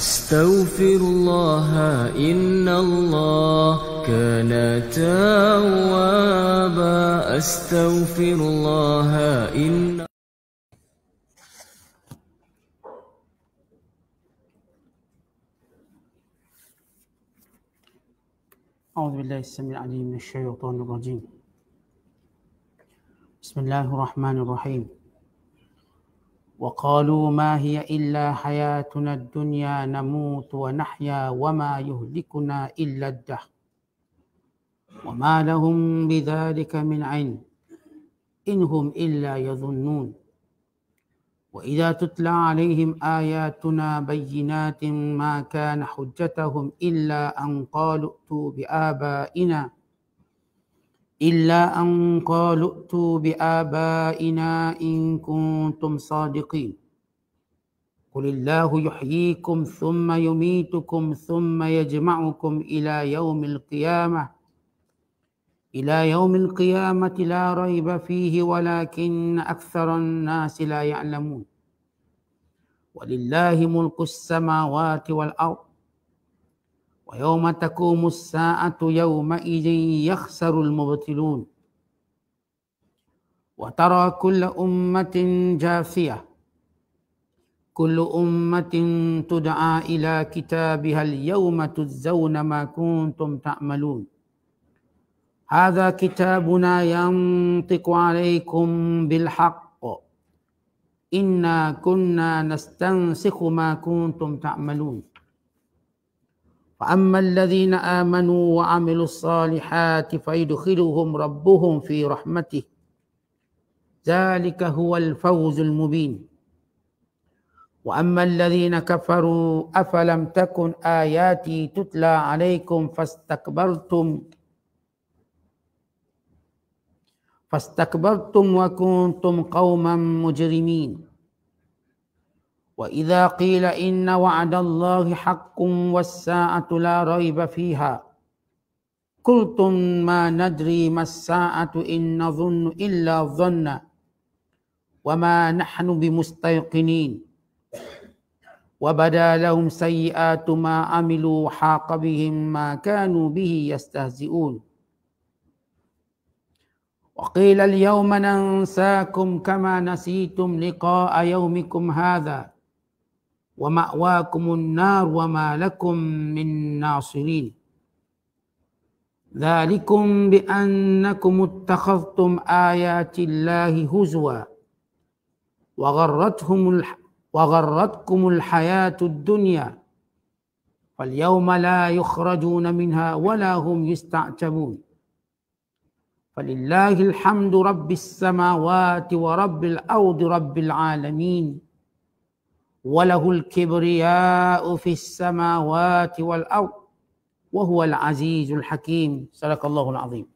أستغفر الله إن الله كان توابا أستغفر الله إن أعوذ بالله السميع العليم من الشيطان الرجيم بسم الله الرحمن الرحيم وقالوا ما هي إلا حياتنا الدنيا نموت ونحيا وما يهلكنا إلا الدهر وما لهم بذلك من علم إن هم إلا يظنون وإذا تتلى عليهم آياتنا بينات ما كان حجتهم إلا أن قالوا ائتوا بآبائنا إلا أن قالوا ائتوا بآبائنا إن كنتم صادقين قل الله يحييكم ثم يميتكم ثم يجمعكم إلى يوم القيامة إلى يوم القيامة لا ريب فيه ولكن أكثر الناس لا يعلمون ولله ملك السماوات والأرض ويوم تقوم الساعة يومئذ يخسر المبطلون وترى كل أمة جافية كل أمة تدعى إلى كتابها اليوم تجزون ما كنتم تعملون هذا كتابنا ينطق عليكم بالحق إنا كنا نستنسخ ما كنتم تعملون وأما الذين آمنوا وعملوا الصالحات فيدخلهم ربهم في رحمته ذلك هو الفوز المبين وأما الذين كفروا أفلم تكن آياتي تتلى عليكم فاستكبرتم فاستكبرتم وكنتم قوما مجرمين وإذا قيل إن وعد الله حق والساعة لا ريب فيها قلتم ما ندري ما الساعة إن نظن إلا ظنا وما نحن بمستيقنين وبدا لهم سيئات ما عملوا وحاق بهم ما كانوا به يستهزئون وقيل اليوم ننساكم كما نسيتم لقاء يومكم هذا ومأواكم النار وما لكم من ناصرين ذلكم بأنكم اتخذتم آيات الله هزوا وغرتهم وغرتكم الحياة الدنيا فاليوم لا يخرجون منها ولا هم يستعتبون فلله الحمد رب السماوات ورب الأرض رب العالمين وله الكبرياء في السماوات والأرض وهو العزيز الحكيم صدق الله العظيم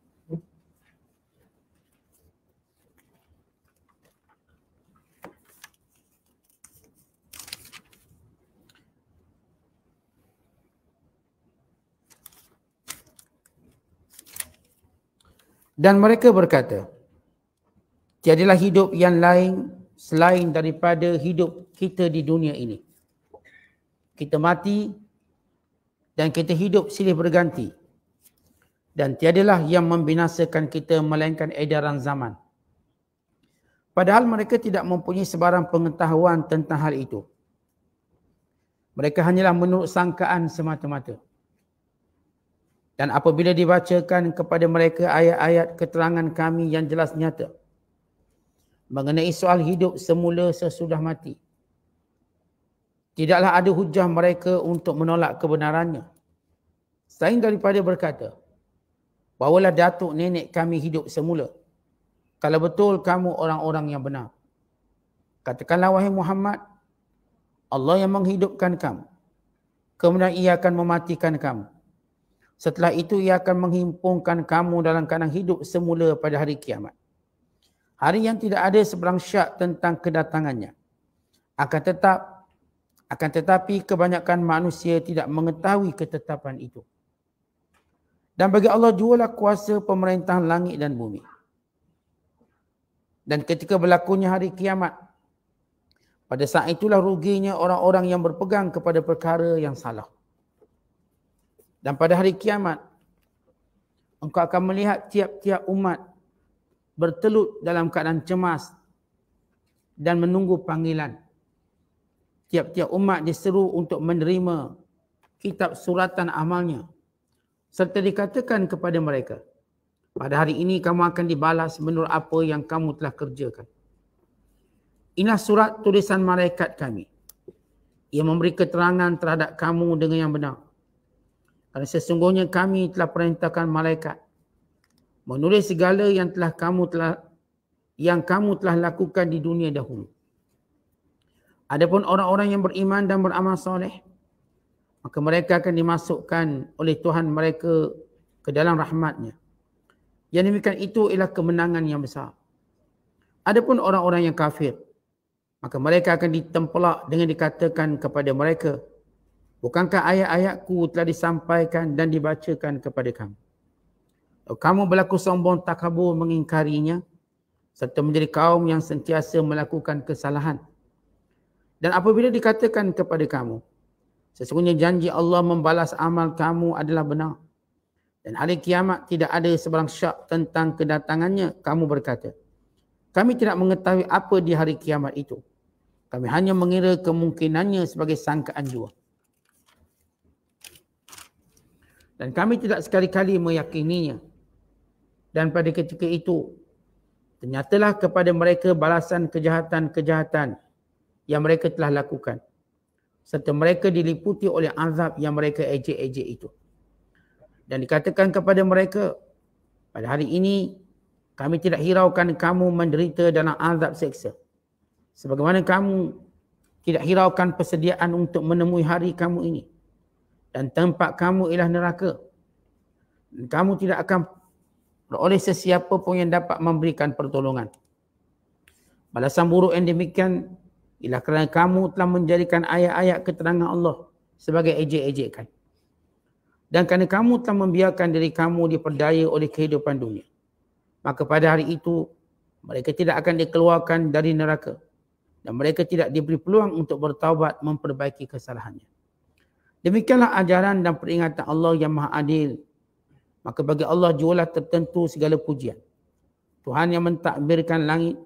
Dan mereka berkata, tiadalah hidup yang lain selain daripada hidup kita di dunia ini. Kita mati dan kita hidup silih berganti. Dan tiadalah yang membinasakan kita melainkan edaran zaman. Padahal mereka tidak mempunyai sebarang pengetahuan tentang hal itu. Mereka hanyalah menurut sangkaan semata-mata. Dan apabila dibacakan kepada mereka ayat-ayat keterangan kami yang jelas nyata mengenai soal hidup semula sesudah mati. Tidaklah ada hujah mereka untuk menolak kebenarannya. Selain daripada berkata, bawalah datuk nenek kami hidup semula. Kalau betul kamu orang-orang yang benar. Katakanlah wahai Muhammad, Allah yang menghidupkan kamu. Kemudian ia akan mematikan kamu. Setelah itu ia akan menghimpungkan kamu dalam kanan hidup semula pada hari kiamat hari yang tidak ada sebarang syak tentang kedatangannya. Akan tetap akan tetapi kebanyakan manusia tidak mengetahui ketetapan itu. Dan bagi Allah jualah kuasa pemerintahan langit dan bumi. Dan ketika berlakunya hari kiamat, pada saat itulah ruginya orang-orang yang berpegang kepada perkara yang salah. Dan pada hari kiamat, engkau akan melihat tiap-tiap umat bertelut dalam keadaan cemas dan menunggu panggilan. Tiap-tiap umat diseru untuk menerima kitab suratan amalnya serta dikatakan kepada mereka, pada hari ini kamu akan dibalas menurut apa yang kamu telah kerjakan. Inilah surat tulisan malaikat kami. Ia memberi keterangan terhadap kamu dengan yang benar. Karena sesungguhnya kami telah perintahkan malaikat menulis segala yang telah kamu telah yang kamu telah lakukan di dunia dahulu. Adapun orang-orang yang beriman dan beramal soleh, maka mereka akan dimasukkan oleh Tuhan mereka ke dalam rahmatnya. Yang demikian itu ialah kemenangan yang besar. Adapun orang-orang yang kafir, maka mereka akan ditempelak dengan dikatakan kepada mereka, Bukankah ayat-ayatku telah disampaikan dan dibacakan kepada kamu? kamu berlaku sombong takabur mengingkarinya serta menjadi kaum yang sentiasa melakukan kesalahan. Dan apabila dikatakan kepada kamu, sesungguhnya janji Allah membalas amal kamu adalah benar. Dan hari kiamat tidak ada sebarang syak tentang kedatangannya, kamu berkata, kami tidak mengetahui apa di hari kiamat itu. Kami hanya mengira kemungkinannya sebagai sangkaan jua. Dan kami tidak sekali-kali meyakininya dan pada ketika itu ternyatalah kepada mereka balasan kejahatan-kejahatan yang mereka telah lakukan serta mereka diliputi oleh azab yang mereka ejek-ejek itu dan dikatakan kepada mereka pada hari ini kami tidak hiraukan kamu menderita dalam azab seksa sebagaimana kamu tidak hiraukan persediaan untuk menemui hari kamu ini dan tempat kamu ialah neraka kamu tidak akan oleh sesiapa pun yang dapat memberikan pertolongan. Balasan buruk yang demikian ialah kerana kamu telah menjadikan ayat-ayat keterangan Allah sebagai ejek ejekkan Dan kerana kamu telah membiarkan diri kamu diperdaya oleh kehidupan dunia. Maka pada hari itu, mereka tidak akan dikeluarkan dari neraka. Dan mereka tidak diberi peluang untuk bertaubat memperbaiki kesalahannya. Demikianlah ajaran dan peringatan Allah yang maha adil Maka bagi Allah jualah tertentu segala pujian. Tuhan yang mentakbirkan langit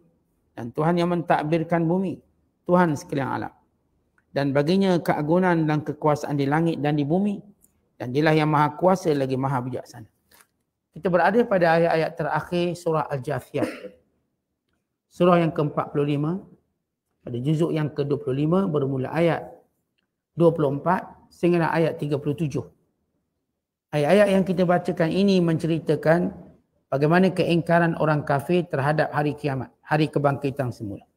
dan Tuhan yang mentakbirkan bumi. Tuhan sekalian alam. Dan baginya keagungan dan kekuasaan di langit dan di bumi. Dan dialah yang maha kuasa lagi maha bijaksana. Kita berada pada ayat-ayat terakhir surah Al-Jathiyah. Surah yang ke-45. Pada juzuk yang ke-25 bermula ayat 24 sehingga ayat 37. Ayat-ayat yang kita bacakan ini menceritakan bagaimana keengkaran orang kafir terhadap hari kiamat, hari kebangkitan semula.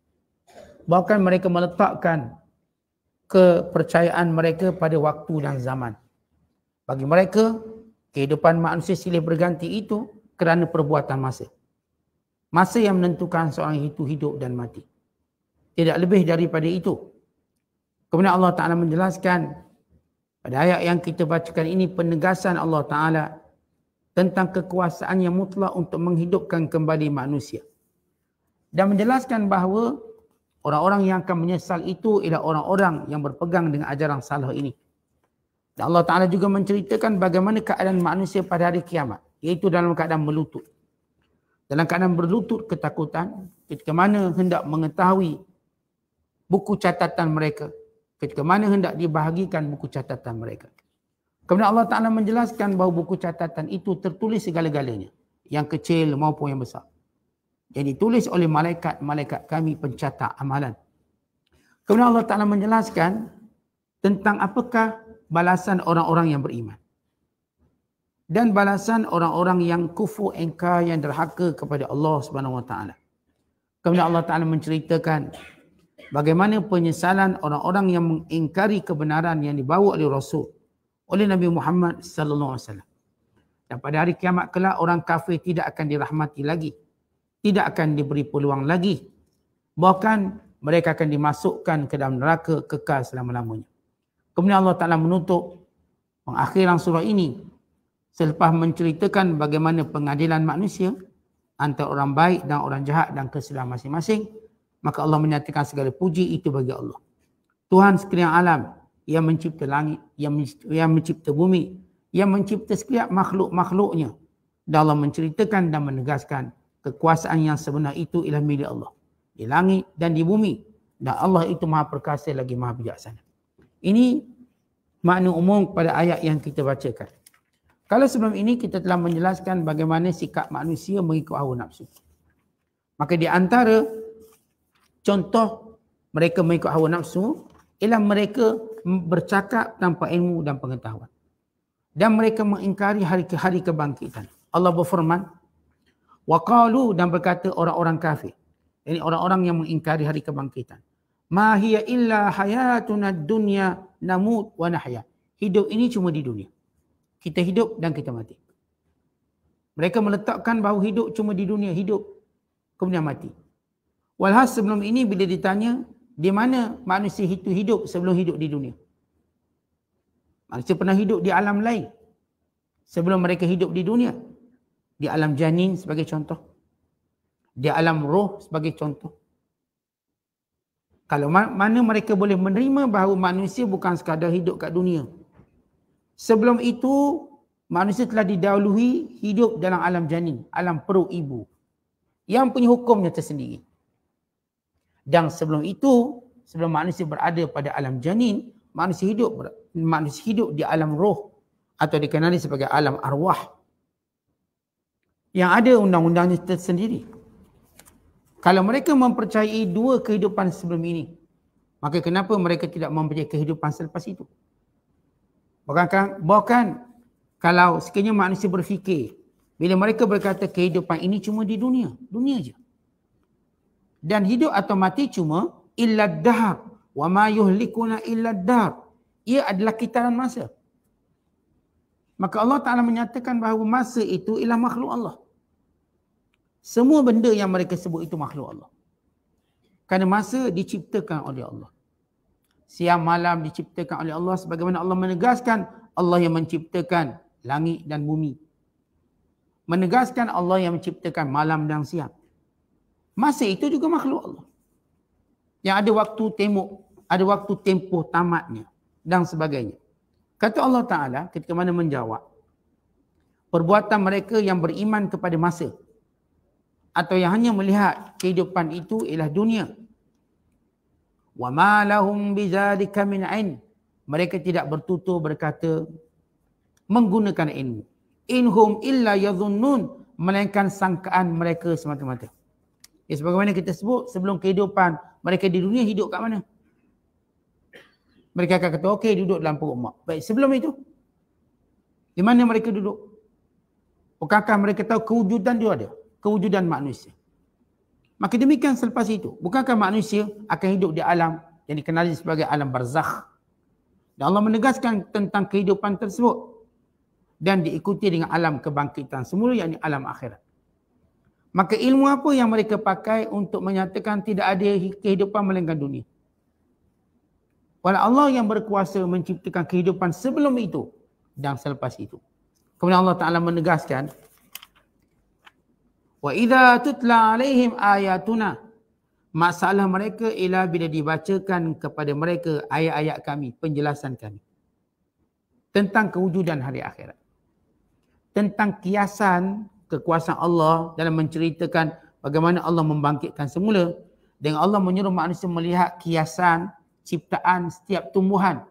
Bahkan mereka meletakkan kepercayaan mereka pada waktu dan zaman. Bagi mereka, kehidupan manusia silih berganti itu kerana perbuatan masa. Masa yang menentukan seorang itu hidup dan mati. Tidak lebih daripada itu. Kemudian Allah Ta'ala menjelaskan pada ayat yang kita bacakan ini penegasan Allah Ta'ala tentang kekuasaan yang mutlak untuk menghidupkan kembali manusia. Dan menjelaskan bahawa orang-orang yang akan menyesal itu ialah orang-orang yang berpegang dengan ajaran salah ini. Dan Allah Ta'ala juga menceritakan bagaimana keadaan manusia pada hari kiamat. Iaitu dalam keadaan melutut. Dalam keadaan berlutut ketakutan ketika mana hendak mengetahui buku catatan mereka ketika mana hendak dibahagikan buku catatan mereka. Kemudian Allah Ta'ala menjelaskan bahawa buku catatan itu tertulis segala-galanya. Yang kecil maupun yang besar. Yang ditulis oleh malaikat-malaikat kami pencatat amalan. Kemudian Allah Ta'ala menjelaskan tentang apakah balasan orang-orang yang beriman. Dan balasan orang-orang yang kufu engkau yang derhaka kepada Allah Subhanahu Wa Ta'ala. Kemudian Allah Ta'ala menceritakan bagaimana penyesalan orang-orang yang mengingkari kebenaran yang dibawa oleh Rasul oleh Nabi Muhammad sallallahu alaihi wasallam. Dan pada hari kiamat kelak orang kafir tidak akan dirahmati lagi. Tidak akan diberi peluang lagi. Bahkan mereka akan dimasukkan ke dalam neraka kekal selama-lamanya. Kemudian Allah Ta'ala menutup pengakhiran surah ini selepas menceritakan bagaimana pengadilan manusia antara orang baik dan orang jahat dan kesilapan masing-masing. Maka Allah menyatakan segala puji itu bagi Allah. Tuhan sekalian alam yang mencipta langit, yang mencipta, yang mencipta bumi, yang mencipta sekalian makhluk-makhluknya. Dalam menceritakan dan menegaskan kekuasaan yang sebenar itu ialah milik Allah. Di langit dan di bumi. Dan Allah itu maha perkasa lagi maha bijaksana. Ini makna umum kepada ayat yang kita bacakan. Kalau sebelum ini kita telah menjelaskan bagaimana sikap manusia mengikut hawa nafsu. Maka di antara Contoh mereka mengikut hawa nafsu ialah mereka bercakap tanpa ilmu dan pengetahuan. Dan mereka mengingkari hari ke hari kebangkitan. Allah berfirman, wa waqalu dan berkata orang-orang kafir. Ini yani orang-orang yang mengingkari hari kebangkitan. Ma hiya illa hayatuna dunya namut wa nahya. Hidup ini cuma di dunia. Kita hidup dan kita mati. Mereka meletakkan bahawa hidup cuma di dunia hidup kemudian mati. Walhas sebelum ini bila ditanya di mana manusia itu hidup sebelum hidup di dunia. Manusia pernah hidup di alam lain sebelum mereka hidup di dunia. Di alam janin sebagai contoh. Di alam roh sebagai contoh. Kalau mana mereka boleh menerima bahawa manusia bukan sekadar hidup kat dunia. Sebelum itu manusia telah didahului hidup dalam alam janin, alam perut ibu. Yang punya hukumnya tersendiri. Dan sebelum itu, sebelum manusia berada pada alam janin, manusia hidup manusia hidup di alam roh atau dikenali sebagai alam arwah. Yang ada undang-undangnya tersendiri. Kalau mereka mempercayai dua kehidupan sebelum ini, maka kenapa mereka tidak mempercayai kehidupan selepas itu? Bahkan, bahkan kalau sekiranya manusia berfikir, bila mereka berkata kehidupan ini cuma di dunia, dunia saja dan hidup atau mati cuma illad dahab wa ma yuhlikuna illad dahab ia adalah kitaran masa maka Allah Taala menyatakan bahawa masa itu ialah makhluk Allah semua benda yang mereka sebut itu makhluk Allah kerana masa diciptakan oleh Allah siang malam diciptakan oleh Allah sebagaimana Allah menegaskan Allah yang menciptakan langit dan bumi menegaskan Allah yang menciptakan malam dan siang Masa itu juga makhluk Allah. Yang ada waktu temuk, ada waktu tempoh tamatnya dan sebagainya. Kata Allah Ta'ala ketika mana menjawab, perbuatan mereka yang beriman kepada masa atau yang hanya melihat kehidupan itu ialah dunia. Wa ma lahum bizalika Mereka tidak bertutur berkata menggunakan ilmu. Inhum illa yazunnun melainkan sangkaan mereka semata-mata. Ya, sebagaimana kita sebut sebelum kehidupan mereka di dunia hidup kat mana? Mereka akan kata, okey duduk dalam perut mak. Baik, sebelum itu, di mana mereka duduk? Bukankah mereka tahu kewujudan dia ada? Kewujudan manusia. Maka demikian selepas itu, bukankah manusia akan hidup di alam yang dikenali sebagai alam barzakh? Dan Allah menegaskan tentang kehidupan tersebut dan diikuti dengan alam kebangkitan semula yang alam akhirat. Maka ilmu apa yang mereka pakai untuk menyatakan tidak ada kehidupan melainkan dunia? Walau Allah yang berkuasa menciptakan kehidupan sebelum itu dan selepas itu. Kemudian Allah Ta'ala menegaskan, وَإِذَا تُتْلَى عَلَيْهِمْ آيَاتُنَا Masalah mereka ialah bila dibacakan kepada mereka ayat-ayat kami, penjelasan kami. Tentang kewujudan hari akhirat. Tentang kiasan kekuasaan Allah dalam menceritakan bagaimana Allah membangkitkan semula dengan Allah menyuruh manusia melihat kiasan ciptaan setiap tumbuhan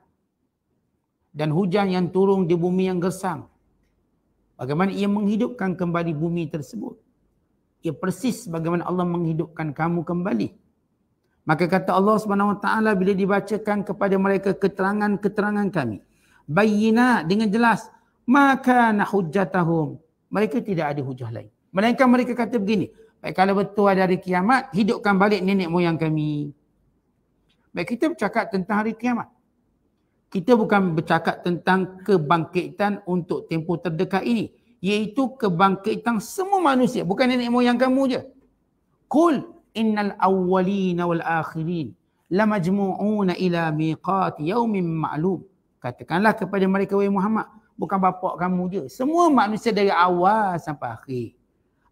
dan hujan yang turun di bumi yang gersang. Bagaimana ia menghidupkan kembali bumi tersebut. Ia persis bagaimana Allah menghidupkan kamu kembali. Maka kata Allah SWT bila dibacakan kepada mereka keterangan-keterangan kami. Bayina dengan jelas. Maka nahujatahum mereka tidak ada hujah lain. Melainkan mereka kata begini, baik kalau betul ada hari kiamat, hidupkan balik nenek moyang kami. Baik kita bercakap tentang hari kiamat. Kita bukan bercakap tentang kebangkitan untuk tempoh terdekat ini. Iaitu kebangkitan semua manusia, bukan nenek moyang kamu je. Kul innal awwalina wal akhirin lamajmu'una ila miqati yaumin ma'lum. Katakanlah kepada mereka wahai Muhammad, bukan bapak kamu je. Semua manusia dari awal sampai akhir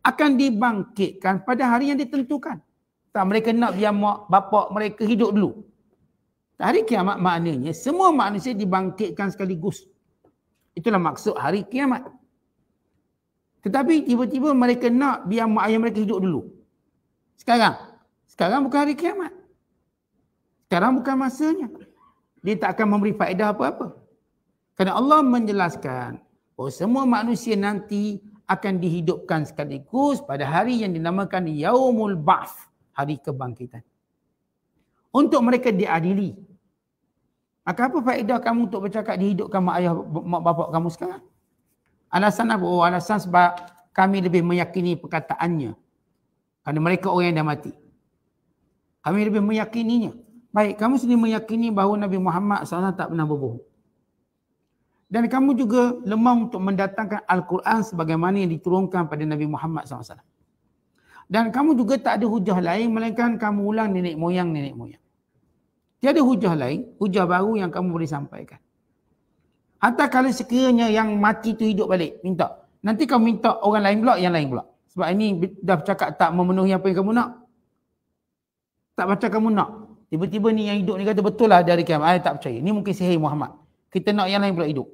akan dibangkitkan pada hari yang ditentukan. Tak mereka nak biar mak bapak mereka hidup dulu. Hari kiamat maknanya semua manusia dibangkitkan sekaligus. Itulah maksud hari kiamat. Tetapi tiba-tiba mereka nak biar mak ayah mereka hidup dulu. Sekarang. Sekarang bukan hari kiamat. Sekarang bukan masanya. Dia tak akan memberi faedah apa-apa. Kerana Allah menjelaskan bahawa semua manusia nanti akan dihidupkan sekaligus pada hari yang dinamakan Yaumul Baaf, hari kebangkitan. Untuk mereka diadili. Maka apa faedah kamu untuk bercakap dihidupkan mak ayah mak bapak kamu sekarang? Alasan apa? Oh, alasan sebab kami lebih meyakini perkataannya. Kerana mereka orang yang dah mati. Kami lebih meyakininya. Baik, kamu sendiri meyakini bahawa Nabi Muhammad SAW tak pernah berbohong. Dan kamu juga lemah untuk mendatangkan Al-Quran sebagaimana yang diturunkan pada Nabi Muhammad SAW. Dan kamu juga tak ada hujah lain melainkan kamu ulang nenek moyang-nenek moyang. Tiada hujah lain, hujah baru yang kamu boleh sampaikan. Hatta kalau sekiranya yang mati tu hidup balik, minta. Nanti kamu minta orang lain pula, yang lain pula. Sebab ini dah cakap tak memenuhi apa yang kamu nak. Tak baca kamu nak. Tiba-tiba ni yang hidup ni kata betul lah dari kiamat. Saya ah, tak percaya. Ni mungkin sihir Muhammad kita nak yang lain pula hidup.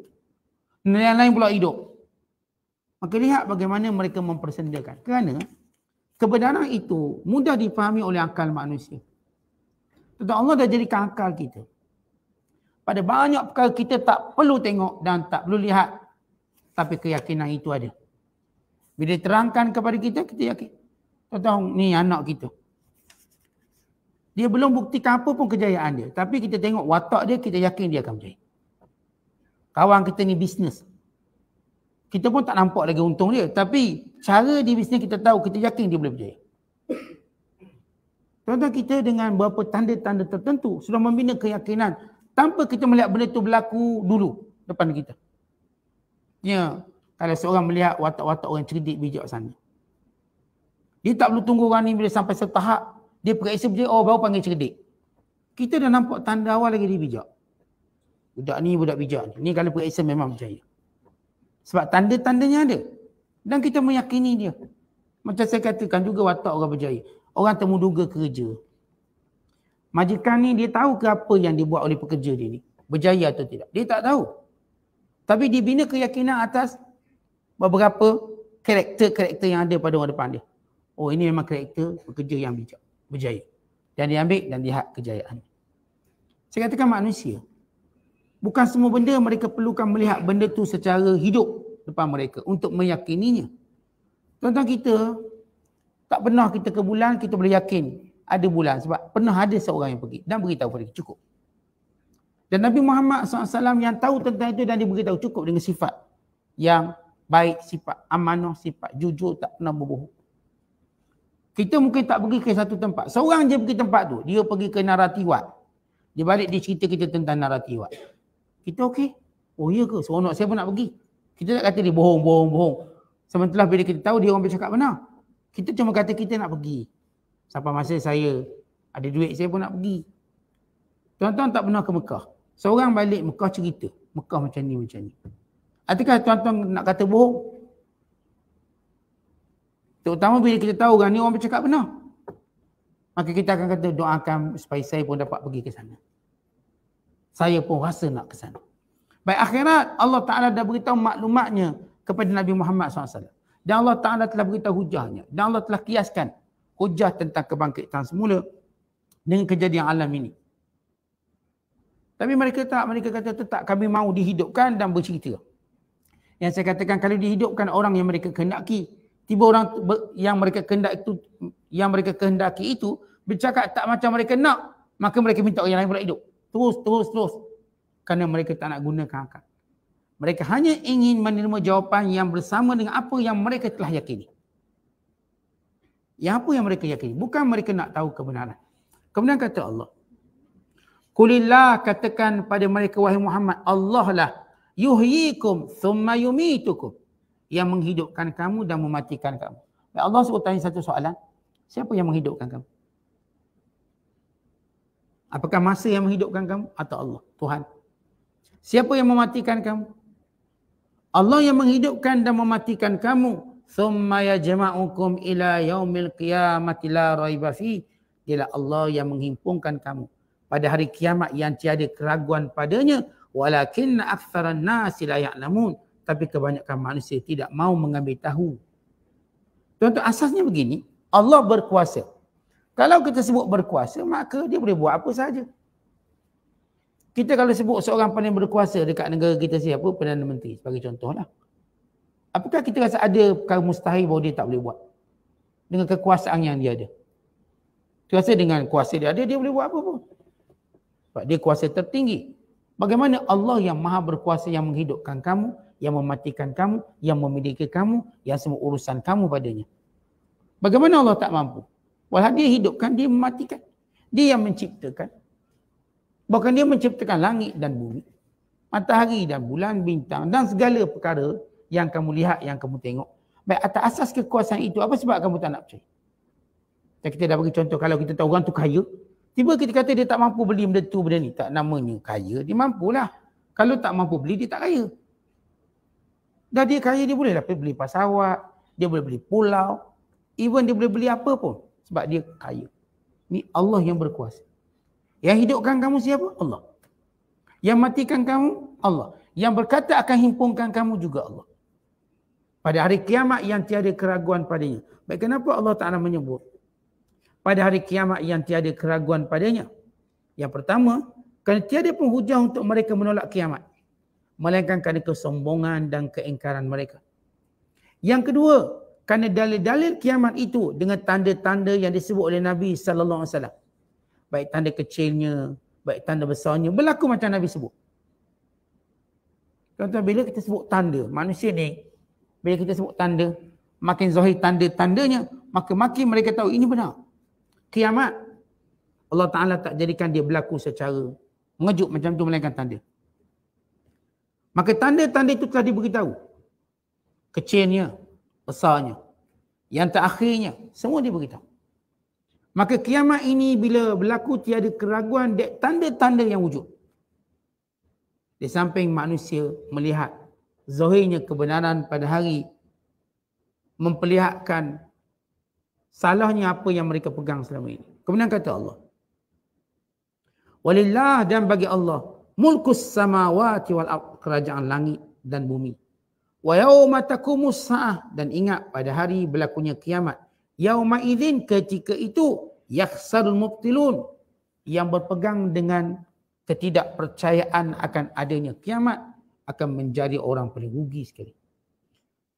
Yang lain pula hidup. Maka lihat bagaimana mereka mempersendakan. Kerana kebenaran itu mudah dipahami oleh akal manusia. Tentang Allah dah jadikan akal kita. Pada banyak perkara kita tak perlu tengok dan tak perlu lihat. Tapi keyakinan itu ada. Bila terangkan kepada kita, kita yakin. Tentang ni anak kita. Dia belum buktikan apa pun kejayaan dia. Tapi kita tengok watak dia, kita yakin dia akan berjaya kawan kita ni bisnes. Kita pun tak nampak lagi untung dia. Tapi cara di bisnes kita tahu, kita yakin dia boleh berjaya. tuan kita dengan beberapa tanda-tanda tertentu sudah membina keyakinan tanpa kita melihat benda itu berlaku dulu depan kita. Ya, kalau seorang melihat watak-watak orang cerdik bijak sana. Dia tak perlu tunggu orang ni bila sampai setahap dia periksa berjaya, oh baru panggil cerdik. Kita dah nampak tanda awal lagi dia bijak. Budak ni budak bijak ni. Ni kalau periksa memang berjaya. Sebab tanda-tandanya ada. Dan kita meyakini dia. Macam saya katakan juga watak orang berjaya. Orang temuduga kerja. Majikan ni dia tahu ke apa yang dibuat oleh pekerja dia ni. Berjaya atau tidak. Dia tak tahu. Tapi dia bina keyakinan atas beberapa karakter-karakter yang ada pada orang depan dia. Oh ini memang karakter pekerja yang bijak. Berjaya. Dan diambil dan lihat kejayaan. Saya katakan manusia. Bukan semua benda mereka perlukan melihat benda tu secara hidup depan mereka untuk meyakininya. Tuan-tuan kita, tak pernah kita ke bulan, kita boleh yakin ada bulan sebab pernah ada seorang yang pergi dan beritahu pada kita, cukup. Dan Nabi Muhammad SAW yang tahu tentang itu dan dia beritahu cukup dengan sifat yang baik, sifat amanah, sifat jujur, tak pernah berbohong. Kita mungkin tak pergi ke satu tempat. Seorang je pergi tempat tu. Dia pergi ke Naratiwat. Dia balik dia cerita kita tentang Naratiwat kita okey. Oh iya ke? Seronok saya pun nak pergi. Kita tak kata dia bohong, bohong, bohong. Sementara bila kita tahu dia orang bercakap benar. Kita cuma kata kita nak pergi. Sampai masa saya ada duit saya pun nak pergi. Tuan-tuan tak pernah ke Mekah. Seorang balik Mekah cerita. Mekah macam ni, macam ni. Adakah tuan-tuan nak kata bohong? Terutama bila kita tahu orang ni orang bercakap benar. Maka kita akan kata doakan supaya saya pun dapat pergi ke sana saya pun rasa nak ke sana. Baik akhirat, Allah Ta'ala dah beritahu maklumatnya kepada Nabi Muhammad SAW. Dan Allah Ta'ala telah beritahu hujahnya. Dan Allah telah kiaskan hujah tentang kebangkitan semula dengan kejadian alam ini. Tapi mereka tak, mereka kata tetap kami mahu dihidupkan dan bercerita. Yang saya katakan kalau dihidupkan orang yang mereka kehendaki, tiba orang yang mereka kehendaki itu, yang mereka kehendaki itu bercakap tak macam mereka nak, maka mereka minta orang lain pula hidup terus terus terus kerana mereka tak nak gunakan akal. Mereka hanya ingin menerima jawapan yang bersama dengan apa yang mereka telah yakini. Yang apa yang mereka yakini? Bukan mereka nak tahu kebenaran. Kemudian kata Allah. Kulillah katakan pada mereka wahai Muhammad. Allah lah. Yuhyikum thumma yumitukum. Yang menghidupkan kamu dan mematikan kamu. Allah sebut tanya satu soalan. Siapa yang menghidupkan kamu? Apakah masa yang menghidupkan kamu atau Allah? Tuhan. Siapa yang mematikan kamu? Allah yang menghidupkan dan mematikan kamu. Thumma yajma'ukum ila yaumil qiyamati la raiba fi. Ialah Allah yang menghimpunkan kamu pada hari kiamat yang tiada keraguan padanya. Walakin aktsaran nasi la ya'lamun. Tapi kebanyakan manusia tidak mau mengambil tahu. Tuan-tuan asasnya begini, Allah berkuasa. Kalau kita sebut berkuasa, maka dia boleh buat apa sahaja. Kita kalau sebut seorang paling berkuasa dekat negara kita siapa? Perdana Menteri sebagai contohlah. Apakah kita rasa ada perkara mustahil bahawa dia tak boleh buat? Dengan kekuasaan yang dia ada. Kita rasa dengan kuasa dia ada, dia boleh buat apa pun. Sebab dia kuasa tertinggi. Bagaimana Allah yang maha berkuasa yang menghidupkan kamu, yang mematikan kamu, yang memiliki kamu, yang semua urusan kamu padanya. Bagaimana Allah tak mampu? Walhal dia hidupkan, dia mematikan. Dia yang menciptakan. Bahkan dia menciptakan langit dan bumi. Matahari dan bulan, bintang dan segala perkara yang kamu lihat, yang kamu tengok. Baik, atas asas kekuasaan itu, apa sebab kamu tak nak percaya? Dan kita dah bagi contoh, kalau kita tahu orang tu kaya, tiba kita kata dia tak mampu beli benda tu, benda ni. Tak namanya kaya, dia mampulah. Kalau tak mampu beli, dia tak kaya. Dah dia kaya, dia boleh lah beli pasawat, dia boleh beli pulau, even dia boleh beli apa pun. Sebab dia kaya. Ini Allah yang berkuasa. Yang hidupkan kamu siapa? Allah. Yang matikan kamu? Allah. Yang berkata akan himpungkan kamu juga Allah. Pada hari kiamat yang tiada keraguan padanya. Baik kenapa Allah Ta'ala menyebut? Pada hari kiamat yang tiada keraguan padanya. Yang pertama, kerana tiada pun hujah untuk mereka menolak kiamat. Melainkan kerana kesombongan dan keengkaran mereka. Yang kedua, kerana dalil-dalil kiamat itu dengan tanda-tanda yang disebut oleh Nabi sallallahu alaihi Baik tanda kecilnya, baik tanda besarnya berlaku macam Nabi sebut. Contoh bila kita sebut tanda, manusia ni bila kita sebut tanda, makin zahir tanda-tandanya, maka makin mereka tahu ini benar. Kiamat Allah Ta'ala tak jadikan dia berlaku secara mengejut macam tu melainkan tanda. Maka tanda-tanda itu telah diberitahu. Kecilnya, besarnya. Yang terakhirnya. Semua dia beritahu. Maka kiamat ini bila berlaku tiada keraguan dek tanda-tanda yang wujud. Di samping manusia melihat zahirnya kebenaran pada hari memperlihatkan salahnya apa yang mereka pegang selama ini. Kemudian kata Allah. Walillah dan bagi Allah mulkus samawati wal kerajaan langit dan bumi wa yauma taqumus sa'ah dan ingat pada hari berlakunya kiamat yauma idzin ketika itu yakhsarul mubtilun yang berpegang dengan ketidakpercayaan akan adanya kiamat akan menjadi orang paling rugi sekali.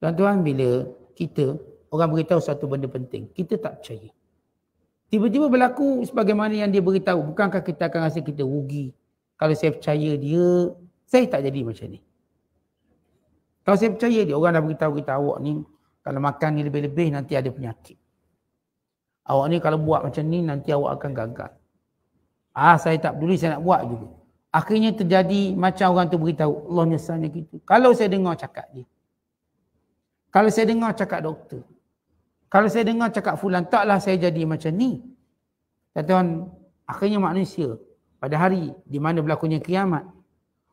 Tuan-tuan bila kita orang beritahu satu benda penting, kita tak percaya. Tiba-tiba berlaku sebagaimana yang dia beritahu, bukankah kita akan rasa kita rugi? Kalau saya percaya dia, saya tak jadi macam ni. Kalau saya percaya dia orang dah beritahu kita awak ni kalau makan ni lebih-lebih nanti ada penyakit. Awak ni kalau buat macam ni nanti awak akan gagal. Ah saya tak peduli saya nak buat juga. Akhirnya terjadi macam orang tu beritahu Allah nyesalnya gitu. Kalau saya dengar cakap dia. Kalau saya dengar cakap doktor. Kalau saya dengar cakap fulan taklah saya jadi macam ni. Tuan-tuan, akhirnya manusia pada hari di mana berlakunya kiamat.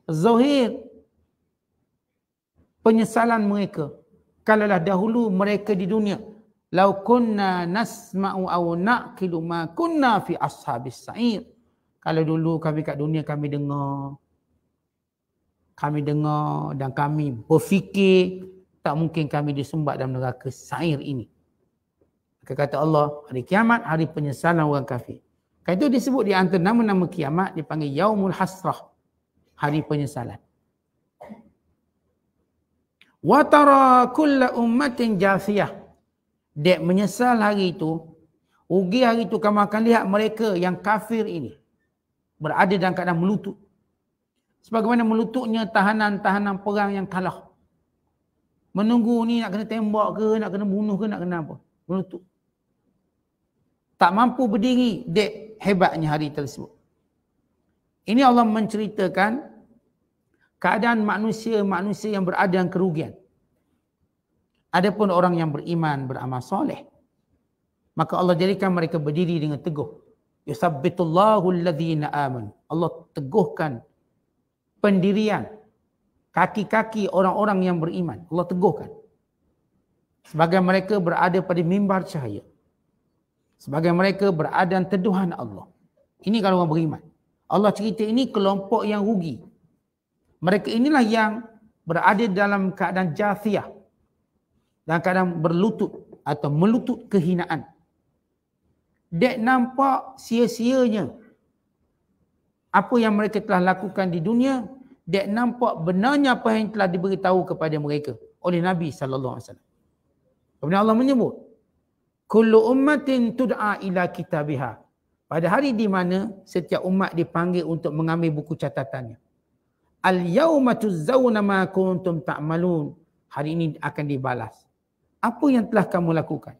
Zohir penyesalan mereka kalaulah dahulu mereka di dunia lau kunna nasma'u aw naqilu ma kunna fi ashabis sa'ir kalau dulu kami kat dunia kami dengar kami dengar dan kami berfikir tak mungkin kami disembat dalam neraka sa'ir ini maka kata Allah hari kiamat hari penyesalan orang kafir kan itu disebut di antara nama-nama kiamat dipanggil yaumul hasrah hari penyesalan wa tara kullu ummatin jasiyah dek menyesal hari itu ugi hari itu kamu akan lihat mereka yang kafir ini berada dalam keadaan melutut sebagaimana melututnya tahanan-tahanan perang yang kalah menunggu ni nak kena tembak ke nak kena bunuh ke nak kena apa melutut tak mampu berdiri dek hebatnya hari tersebut ini Allah menceritakan keadaan manusia-manusia yang berada dalam kerugian. Adapun orang yang beriman, beramal soleh. Maka Allah jadikan mereka berdiri dengan teguh. Yusabbitullahu alladhina aman. Allah teguhkan pendirian kaki-kaki orang-orang yang beriman. Allah teguhkan. Sebagai mereka berada pada mimbar cahaya. Sebagai mereka berada dalam teduhan Allah. Ini kalau orang beriman. Allah cerita ini kelompok yang rugi. Mereka inilah yang berada dalam keadaan jathiyah. Dalam keadaan berlutut atau melutut kehinaan. Dek nampak sia-sianya apa yang mereka telah lakukan di dunia dek nampak benarnya apa yang telah diberitahu kepada mereka oleh Nabi sallallahu alaihi wasallam. Kemudian Allah menyebut kullu ummatin tud'a ila kitabihah", Pada hari di mana setiap umat dipanggil untuk mengambil buku catatannya al yauma tuzawna ma kuntum ta'malun hari ini akan dibalas apa yang telah kamu lakukan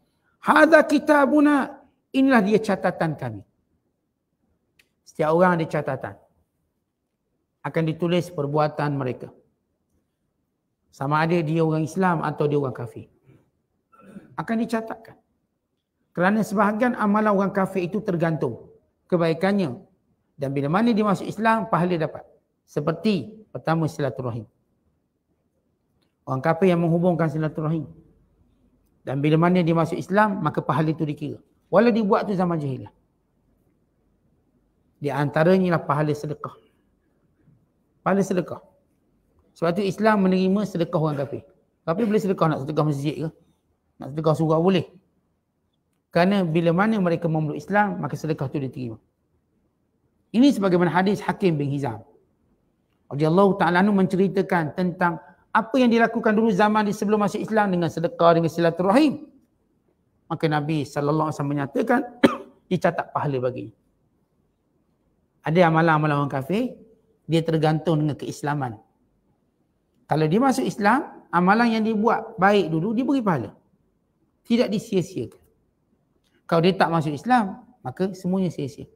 hadza kitabuna inilah dia catatan kami setiap orang ada catatan akan ditulis perbuatan mereka sama ada dia orang Islam atau dia orang kafir akan dicatatkan kerana sebahagian amalan orang kafir itu tergantung kebaikannya dan bila mana dia masuk Islam pahala dapat seperti pertama silaturahim. Orang kafir yang menghubungkan silaturahim. Dan bila mana dia masuk Islam, maka pahala itu dikira. Walau dibuat tu zaman jahilah. Di antaranya lah pahala sedekah. Pahala sedekah. Sebab tu Islam menerima sedekah orang kafir. Kafir boleh sedekah nak sedekah masjid ke? Nak sedekah surau boleh. Kerana bila mana mereka memeluk Islam, maka sedekah tu diterima. Ini sebagaimana hadis Hakim bin Hizam. Allah taala anhu menceritakan tentang apa yang dilakukan dulu zaman di sebelum masuk Islam dengan sedekah dengan silaturahim maka nabi sallallahu alaihi wasallam menyatakan dicatat pahala bagi ada amalan-amalan orang kafir dia tergantung dengan keislaman kalau dia masuk Islam amalan yang dia buat baik dulu dia beri pahala tidak disia-siakan kalau dia tak masuk Islam maka semuanya sia-sia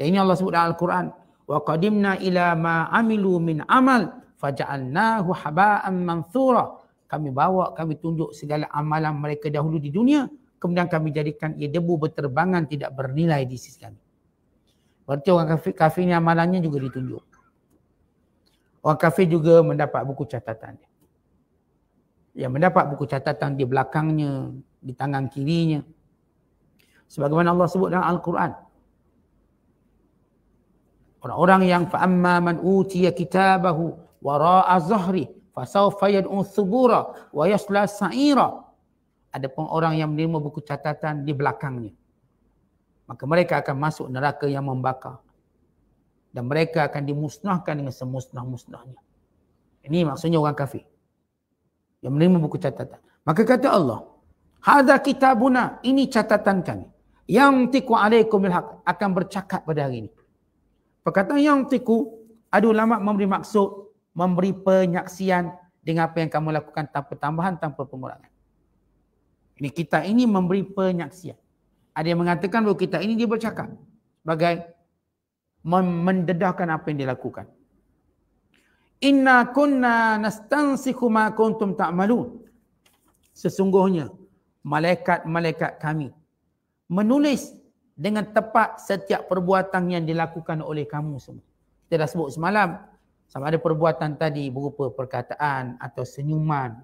yang ini Allah sebut dalam Al-Quran wa qadimna ila ma amilu min amal faja'alnahu haba'an manthura kami bawa kami tunjuk segala amalan mereka dahulu di dunia kemudian kami jadikan ia debu berterbangan tidak bernilai di sisi kami berarti orang kafir kafir ni amalannya juga ditunjuk orang kafir juga mendapat buku catatan dia yang mendapat buku catatan di belakangnya di tangan kirinya sebagaimana Allah sebut dalam al-Quran orang-orang yang fa'amma man utiya kitabahu wara'a zahri fasawfa yad'u thubura wa yasla sa'ira ada pun orang yang menerima buku catatan di belakangnya maka mereka akan masuk neraka yang membakar dan mereka akan dimusnahkan dengan semusnah-musnahnya ini maksudnya orang kafir yang menerima buku catatan maka kata Allah hadza kitabuna ini catatan kami yang tiku alaikum bil akan bercakap pada hari ini Perkataan yang tiku, ada ulama memberi maksud, memberi penyaksian dengan apa yang kamu lakukan tanpa tambahan, tanpa pengurangan. Ini kita ini memberi penyaksian. Ada yang mengatakan bahawa kita ini dia bercakap sebagai mendedahkan apa yang dilakukan. Inna kunna nastansikhu ma kuntum ta'malun. Sesungguhnya malaikat-malaikat kami menulis dengan tepat setiap perbuatan yang dilakukan oleh kamu semua. Kita dah sebut semalam sama ada perbuatan tadi berupa perkataan atau senyuman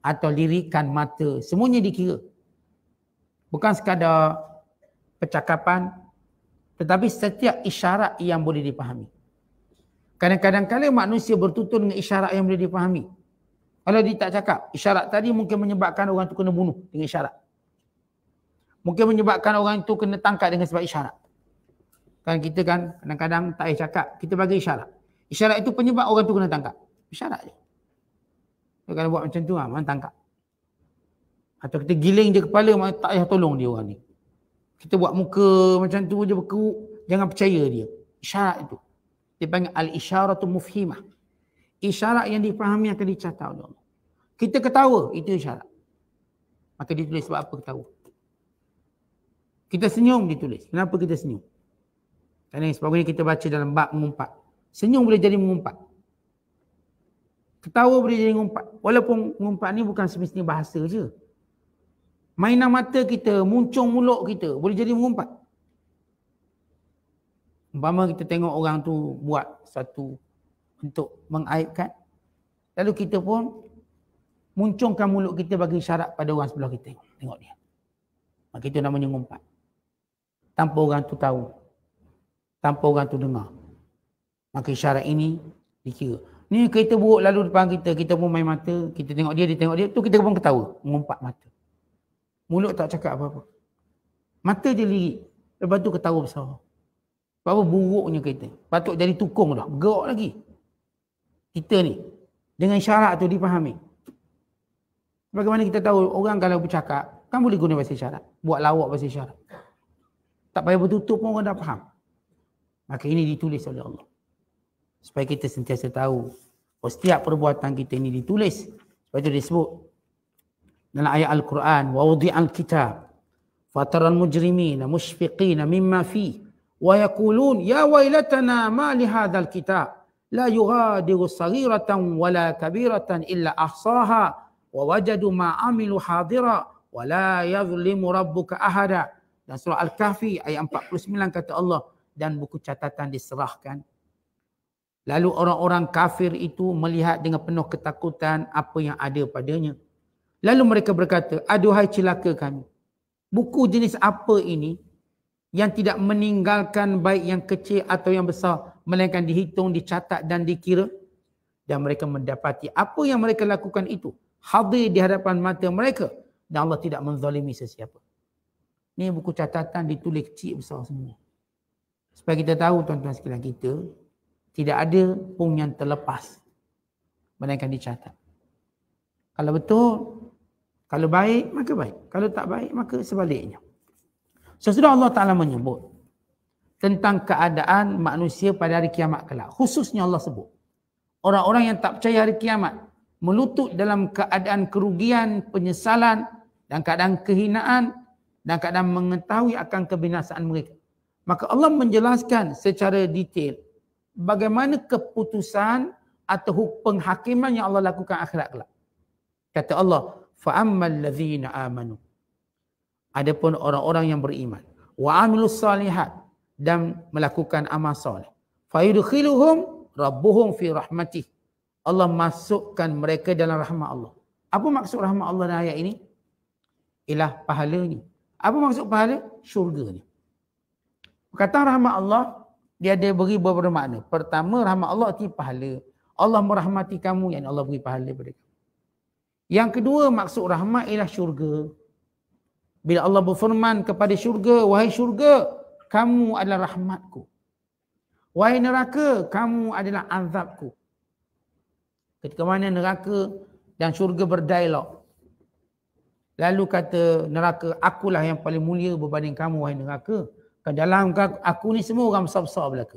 atau lirikan mata, semuanya dikira. Bukan sekadar percakapan tetapi setiap isyarat yang boleh dipahami. Kadang-kadang kala manusia bertutur dengan isyarat yang boleh dipahami. Kalau dia tak cakap, isyarat tadi mungkin menyebabkan orang tu kena bunuh dengan isyarat mungkin menyebabkan orang itu kena tangkap dengan sebab isyarat. Kan kita kan kadang-kadang tak payah cakap, kita bagi isyarat. Isyarat itu penyebab orang itu kena tangkap. Isyarat je. Dia kena buat macam tu lah, mana tangkap. Atau kita giling je kepala, mana tak payah tolong dia orang ni. Kita buat muka macam tu je berkeruk, jangan percaya dia. Isyarat itu. Dia panggil al-isyaratu mufhimah. Isyarat yang dipahami akan dicatat oleh Kita ketawa, itu isyarat. Maka ditulis sebab apa ketawa. Kita senyum ditulis. Kenapa kita senyum? Kerana sebagainya kita baca dalam bab mengumpat. Senyum boleh jadi mengumpat. Ketawa boleh jadi mengumpat. Walaupun mengumpat ni bukan semestinya bahasa je. Mainan mata kita, muncung mulut kita boleh jadi mengumpat. Umpama kita tengok orang tu buat satu untuk mengaibkan. Lalu kita pun muncungkan mulut kita bagi syarat pada orang sebelah kita. Tengok dia. Maka itu namanya mengumpat tanpa orang tu tahu tanpa orang tu dengar maka syarat ini dikira ni kereta buruk lalu depan kita kita pun main mata kita tengok dia dia tengok dia tu kita pun ketawa mengumpat mata mulut tak cakap apa-apa mata je lirik lepas tu ketawa besar sebab apa buruknya kereta patut jadi tukung dah gerak lagi kita ni dengan syarat tu dipahami bagaimana kita tahu orang kalau bercakap kan boleh guna bahasa isyarat buat lawak bahasa isyarat tak payah bertutup pun orang dah faham. Maka ini ditulis oleh Allah. Supaya kita sentiasa tahu. Oh, setiap perbuatan kita ini ditulis. Sebab itu disebut. Dalam ayat Al-Quran. Wa al kitab. Fataran mujrimina mushfiqina mimma fi. Wa yakulun ya wailatana ma lihadal kitab. La yugadiru sagiratan wala kabiratan illa ahsaha. Wa wajadu ma amilu hadira. Wa la yazlimu rabbuka ahada. Dan surah Al-Kahfi ayat 49 kata Allah dan buku catatan diserahkan. Lalu orang-orang kafir itu melihat dengan penuh ketakutan apa yang ada padanya. Lalu mereka berkata, aduhai celaka kami. Buku jenis apa ini yang tidak meninggalkan baik yang kecil atau yang besar melainkan dihitung, dicatat dan dikira dan mereka mendapati apa yang mereka lakukan itu hadir di hadapan mata mereka dan Allah tidak menzalimi sesiapa. Ini buku catatan ditulis kecil besar semua. Supaya kita tahu tuan-tuan sekalian kita, tidak ada pun yang terlepas. Melainkan dicatat. Kalau betul, kalau baik, maka baik. Kalau tak baik, maka sebaliknya. Sesudah Allah Ta'ala menyebut tentang keadaan manusia pada hari kiamat kelak. Khususnya Allah sebut. Orang-orang yang tak percaya hari kiamat melutut dalam keadaan kerugian, penyesalan dan keadaan kehinaan dan keadaan mengetahui akan kebinasaan mereka. Maka Allah menjelaskan secara detail bagaimana keputusan atau penghakiman yang Allah lakukan akhirat kelak. Kata Allah, "Fa'ammal ladzina amanu." Adapun orang-orang yang beriman, wa amilus salihat dan melakukan amal soleh. Fayudkhiluhum rabbuhum fi rahmatih. Allah masukkan mereka dalam rahmat Allah. Apa maksud rahmat Allah dalam ayat ini? Ialah pahala apa maksud pahala? Syurga ni. Kata rahmat Allah, dia ada beri beberapa makna. Pertama, rahmat Allah arti pahala. Allah merahmati kamu yang Allah beri pahala kepada kamu. Yang kedua, maksud rahmat ialah syurga. Bila Allah berfirman kepada syurga, wahai syurga, kamu adalah rahmatku. Wahai neraka, kamu adalah azabku. Ketika mana neraka dan syurga berdialog, Lalu kata neraka, akulah yang paling mulia berbanding kamu, wahai neraka. Kan dalam aku ni semua orang besar-besar belaka.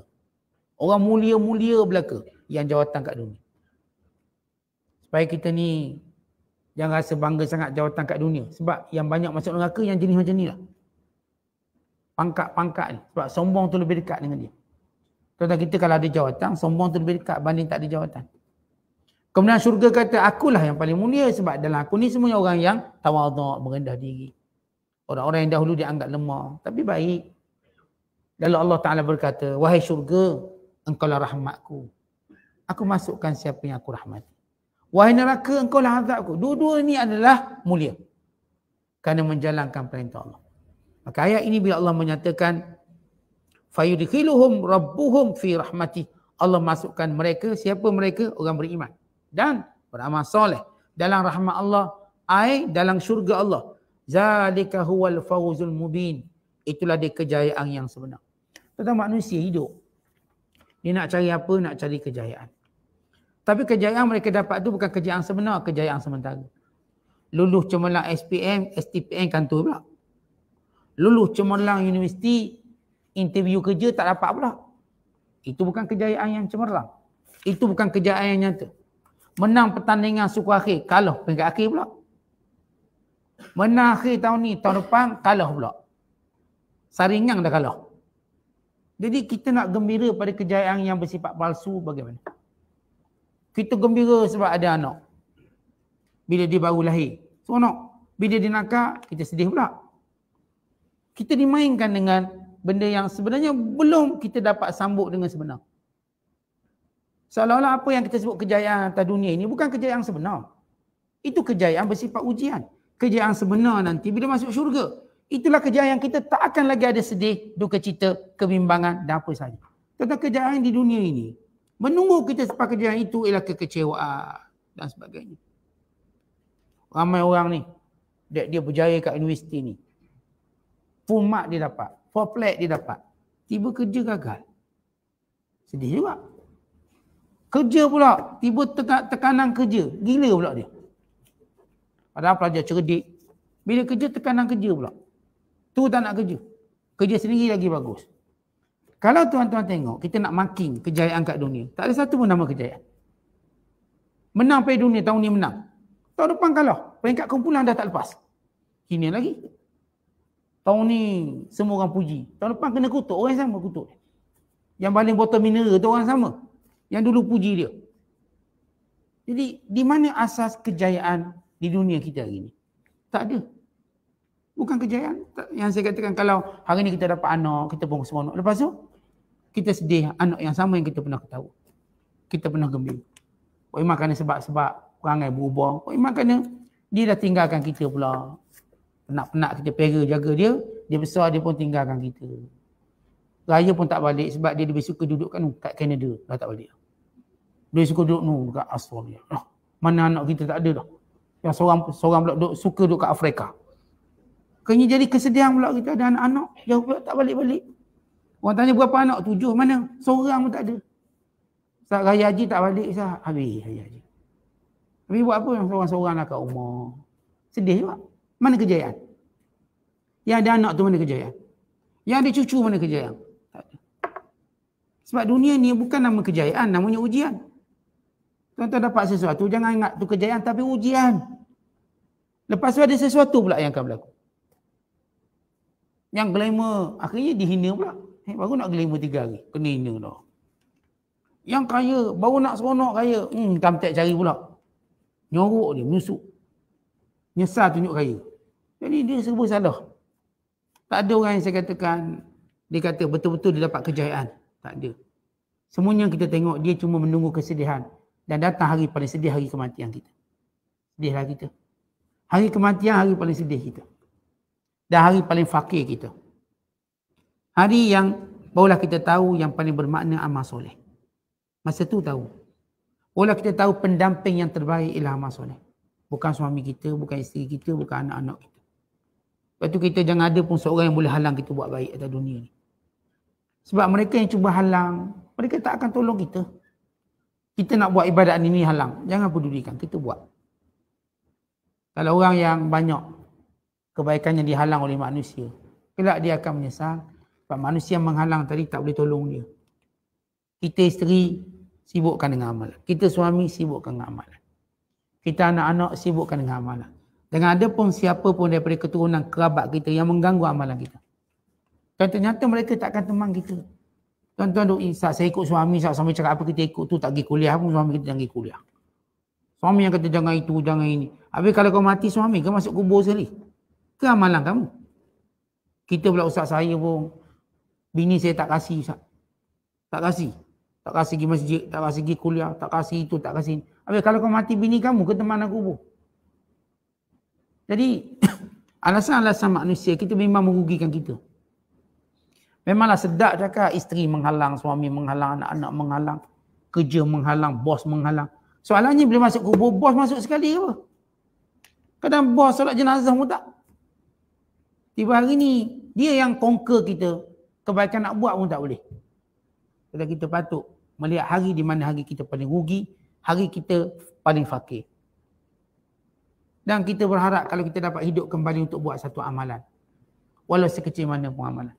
Orang mulia-mulia belaka yang jawatan kat dunia. Supaya kita ni jangan rasa bangga sangat jawatan kat dunia. Sebab yang banyak masuk neraka yang jenis macam ni lah. Pangkat-pangkat ni. Sebab sombong tu lebih dekat dengan dia. Tuan-tuan kita kalau ada jawatan, sombong tu lebih dekat banding tak ada jawatan. Kemudian syurga kata, akulah yang paling mulia sebab dalam aku ni semuanya orang yang tawaduk, merendah diri. Orang-orang yang dahulu dianggap lemah. Tapi baik. Lalu Allah Ta'ala berkata, Wahai syurga, engkau lah rahmatku. Aku masukkan siapa yang aku rahmat. Wahai neraka, engkau lah azabku. Dua-dua ni adalah mulia. Kerana menjalankan perintah Allah. Maka ayat ini bila Allah menyatakan, Fayudhiluhum rabbuhum fi rahmati. Allah masukkan mereka, siapa mereka? Orang beriman dan beramal soleh dalam rahmat Allah ai dalam syurga Allah zalika huwal fawzul mubin itulah dia kejayaan yang sebenar tentang manusia hidup dia nak cari apa nak cari kejayaan tapi kejayaan mereka dapat tu bukan kejayaan sebenar kejayaan sementara lulus cemerlang SPM STPM kantor pula lulus cemerlang universiti interview kerja tak dapat pula itu bukan kejayaan yang cemerlang itu bukan kejayaan yang nyata Menang pertandingan suku akhir, kalah peringkat akhir pula. Menang akhir tahun ni, tahun depan, kalah pula. Saringan dah kalah. Jadi kita nak gembira pada kejayaan yang bersifat palsu bagaimana? Kita gembira sebab ada anak. Bila dia baru lahir. Seronok. Bila dia nakal, kita sedih pula. Kita dimainkan dengan benda yang sebenarnya belum kita dapat sambut dengan sebenar. Seolah-olah apa yang kita sebut kejayaan atas dunia ini bukan kejayaan sebenar. Itu kejayaan bersifat ujian. Kejayaan sebenar nanti bila masuk syurga. Itulah kejayaan kita tak akan lagi ada sedih, duka cita, kebimbangan dan apa sahaja. Tentang kejayaan di dunia ini. Menunggu kita sebab kejayaan itu ialah kekecewaan dan sebagainya. Ramai orang ni. Dia, dia berjaya kat universiti ni. Full mark dia dapat. Full dia dapat. Tiba kerja gagal. Sedih juga. Kerja pula, tiba tekan, tekanan kerja, gila pula dia. ada pelajar cerdik. Bila kerja, tekanan kerja pula. Tu tak nak kerja. Kerja sendiri lagi bagus. Kalau tuan-tuan tengok, kita nak marking kejayaan kat dunia. Tak ada satu pun nama kejayaan. Menang pada dunia, tahun ni menang. Tahun depan kalah. Peringkat kumpulan dah tak lepas. Kini lagi. Tahun ni semua orang puji. Tahun depan kena kutuk. Orang sama kutuk. Yang paling bottom mineral tu orang sama yang dulu puji dia. Jadi di mana asas kejayaan di dunia kita hari ini? Tak ada. Bukan kejayaan. Yang saya katakan kalau hari ini kita dapat anak, kita pun semangat. Lepas tu, kita sedih anak yang sama yang kita pernah ketahui, Kita pernah gembira. Oh iman kerana sebab-sebab perangai berubah. Oh iman kerana dia dah tinggalkan kita pula. Penat-penat kita pera jaga dia. Dia besar dia pun tinggalkan kita. Raya pun tak balik sebab dia lebih suka duduk kan kat Canada. Dah tak balik. Dia suka duduk nu dekat Australia. Oh, mana anak kita tak ada dah. Yang seorang seorang pula duduk suka duduk kat Afrika. Kenyi jadi kesedihan pula kita ada anak-anak. Jauh pula tak balik-balik. Orang tanya berapa anak? Tujuh mana? Seorang pun tak ada. Ustaz Raya Haji tak balik. Ustaz Habis Raya Haji. Habis buat apa yang seorang-seorang lah kat rumah. Sedih juga. Mana kejayaan? Yang ada anak tu mana kejayaan? Yang ada cucu mana kejayaan? Sebab dunia ni bukan nama kejayaan, namanya ujian. Tuan-tuan dapat sesuatu, jangan ingat tu kejayaan tapi ujian. Lepas tu ada sesuatu pula yang akan berlaku. Yang glamour, akhirnya dihina pula. Eh, baru nak glamour tiga hari, kena hina tu. Yang kaya, baru nak seronok kaya, hmm, kamtek cari pula. Nyorok dia, menyusuk. Nyesal tunjuk kaya. Jadi dia serba salah. Tak ada orang yang saya katakan, dia kata betul-betul dia dapat kejayaan. Tak ada. Semuanya kita tengok, dia cuma menunggu kesedihan. Dan datang hari paling sedih hari kematian kita. Sedihlah kita. Hari kematian hari paling sedih kita. Dan hari paling fakir kita. Hari yang barulah kita tahu yang paling bermakna amal soleh. Masa tu tahu. Barulah kita tahu pendamping yang terbaik ialah amal soleh. Bukan suami kita, bukan isteri kita, bukan anak-anak kita. Lepas tu kita jangan ada pun seorang yang boleh halang kita buat baik atas dunia ni. Sebab mereka yang cuba halang, mereka tak akan tolong kita kita nak buat ibadat ini halang. Jangan pedulikan. Kita buat. Kalau orang yang banyak kebaikannya dihalang oleh manusia, kelak dia akan menyesal. Sebab manusia menghalang tadi tak boleh tolong dia. Kita isteri sibukkan dengan amalan. Kita suami sibukkan dengan amalan. Kita anak-anak sibukkan dengan amalan. Dengan ada pun siapa pun daripada keturunan kerabat kita yang mengganggu amalan kita. Dan ternyata mereka tak akan teman kita. Tuan-tuan duk insaf, saya ikut suami Saya sampai cakap apa kita ikut tu tak pergi kuliah pun suami kita jangan kuliah. Suami yang kata jangan itu, jangan ini. Habis kalau kau mati suami kau masuk kubur sekali. Ke amalan kamu? Kita pula usah saya pun bini saya tak kasih usah. Tak kasih. Tak kasih pergi masjid, tak kasih pergi kuliah, tak kasih itu, tak kasih ini. Habis kalau kau mati bini kamu ke teman aku kubur? Jadi alasan-alasan manusia kita memang merugikan kita. Memanglah sedap cakap isteri menghalang, suami menghalang, anak-anak menghalang, kerja menghalang, bos menghalang. Soalannya boleh masuk kubur, bos masuk sekali ke apa? Kadang bos solat jenazah pun tak. Tiba hari ni, dia yang conquer kita. Kebaikan nak buat pun tak boleh. Kalau kita patut melihat hari di mana hari kita paling rugi, hari kita paling fakir. Dan kita berharap kalau kita dapat hidup kembali untuk buat satu amalan. Walau sekecil mana pun amalan.